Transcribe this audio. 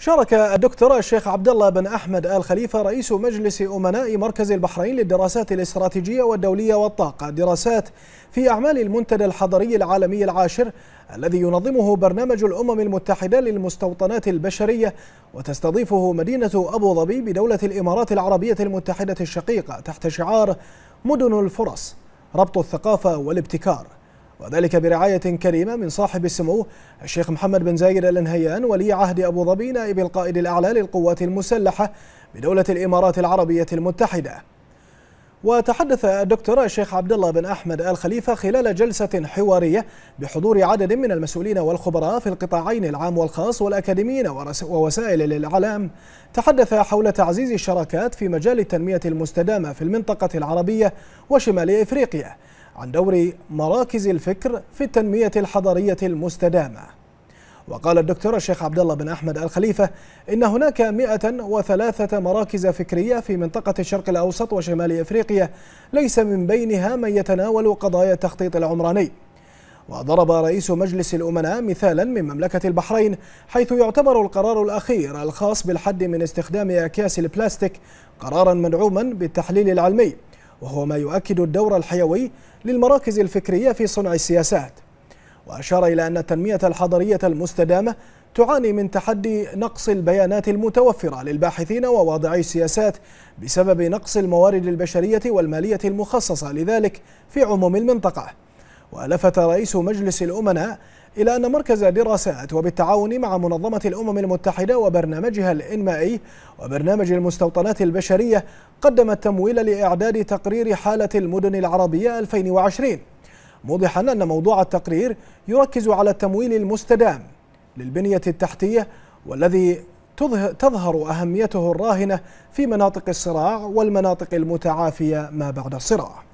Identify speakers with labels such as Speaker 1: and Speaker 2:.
Speaker 1: شارك الدكتور الشيخ عبد الله بن احمد ال خليفه رئيس مجلس امناء مركز البحرين للدراسات الاستراتيجيه والدوليه والطاقه دراسات في اعمال المنتدى الحضري العالمي العاشر الذي ينظمه برنامج الامم المتحده للمستوطنات البشريه وتستضيفه مدينه ابو ظبي بدوله الامارات العربيه المتحده الشقيقه تحت شعار مدن الفرص ربط الثقافه والابتكار وذلك برعاية كريمة من صاحب السمو الشيخ محمد بن زايد الانهيان ولي عهد أبو ظبي نائب القائد الأعلى للقوات المسلحة بدولة الإمارات العربية المتحدة وتحدث الدكتور الشيخ عبد الله بن احمد ال خليفه خلال جلسه حواريه بحضور عدد من المسؤولين والخبراء في القطاعين العام والخاص والاكاديميين ووسائل الاعلام تحدث حول تعزيز الشراكات في مجال التنميه المستدامه في المنطقه العربيه وشمال افريقيا عن دور مراكز الفكر في التنمية الحضرية المستدامة وقال الدكتور الشيخ عبد الله بن أحمد الخليفة إن هناك 103 مراكز فكرية في منطقة الشرق الأوسط وشمال إفريقيا ليس من بينها من يتناول قضايا التخطيط العمراني وضرب رئيس مجلس الأمناء مثالا من مملكة البحرين حيث يعتبر القرار الأخير الخاص بالحد من استخدام أكياس البلاستيك قرارا مدعوما بالتحليل العلمي وهو ما يؤكد الدور الحيوي للمراكز الفكرية في صنع السياسات وأشار إلى أن التنمية الحضرية المستدامة تعاني من تحدي نقص البيانات المتوفرة للباحثين وواضعي السياسات بسبب نقص الموارد البشرية والمالية المخصصة لذلك في عموم المنطقة ولفت رئيس مجلس الأمناء إلى أن مركز دراسات وبالتعاون مع منظمة الأمم المتحدة وبرنامجها الإنمائي وبرنامج المستوطنات البشرية قدم التمويل لإعداد تقرير حالة المدن العربية 2020 موضحا أن موضوع التقرير يركز على التمويل المستدام للبنية التحتية والذي تظهر أهميته الراهنة في مناطق الصراع والمناطق المتعافية ما بعد الصراع